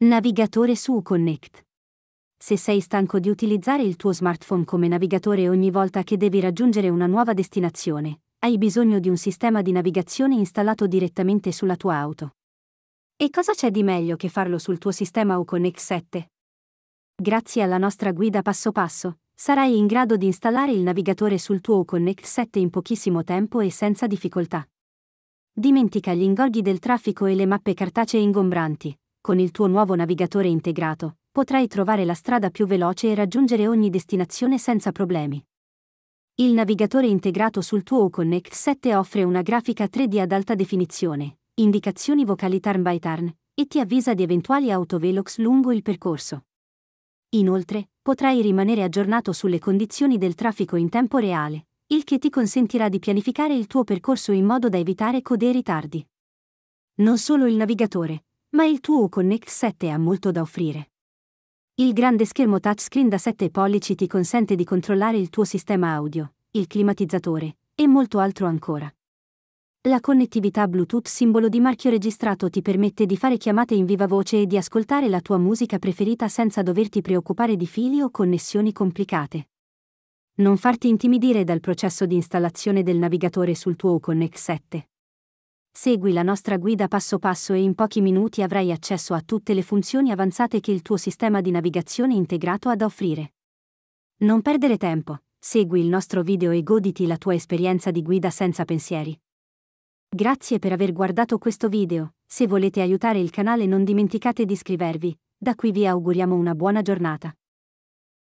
Navigatore su UConnect. Se sei stanco di utilizzare il tuo smartphone come navigatore ogni volta che devi raggiungere una nuova destinazione, hai bisogno di un sistema di navigazione installato direttamente sulla tua auto. E cosa c'è di meglio che farlo sul tuo sistema UConnect 7? Grazie alla nostra guida passo passo, sarai in grado di installare il navigatore sul tuo UConnect 7 in pochissimo tempo e senza difficoltà. Dimentica gli ingorghi del traffico e le mappe cartacee ingombranti con il tuo nuovo navigatore integrato, potrai trovare la strada più veloce e raggiungere ogni destinazione senza problemi. Il navigatore integrato sul tuo O-Connect 7 offre una grafica 3D ad alta definizione, indicazioni vocali turn by turn, e ti avvisa di eventuali autovelox lungo il percorso. Inoltre, potrai rimanere aggiornato sulle condizioni del traffico in tempo reale, il che ti consentirà di pianificare il tuo percorso in modo da evitare code e ritardi. Non solo il navigatore, ma il tuo Connect 7 ha molto da offrire. Il grande schermo touchscreen da 7 pollici ti consente di controllare il tuo sistema audio, il climatizzatore e molto altro ancora. La connettività Bluetooth simbolo di marchio registrato ti permette di fare chiamate in viva voce e di ascoltare la tua musica preferita senza doverti preoccupare di fili o connessioni complicate. Non farti intimidire dal processo di installazione del navigatore sul tuo Connect 7. Segui la nostra guida passo passo e in pochi minuti avrai accesso a tutte le funzioni avanzate che il tuo sistema di navigazione integrato ha da offrire. Non perdere tempo, segui il nostro video e goditi la tua esperienza di guida senza pensieri. Grazie per aver guardato questo video, se volete aiutare il canale non dimenticate di iscrivervi, da qui vi auguriamo una buona giornata.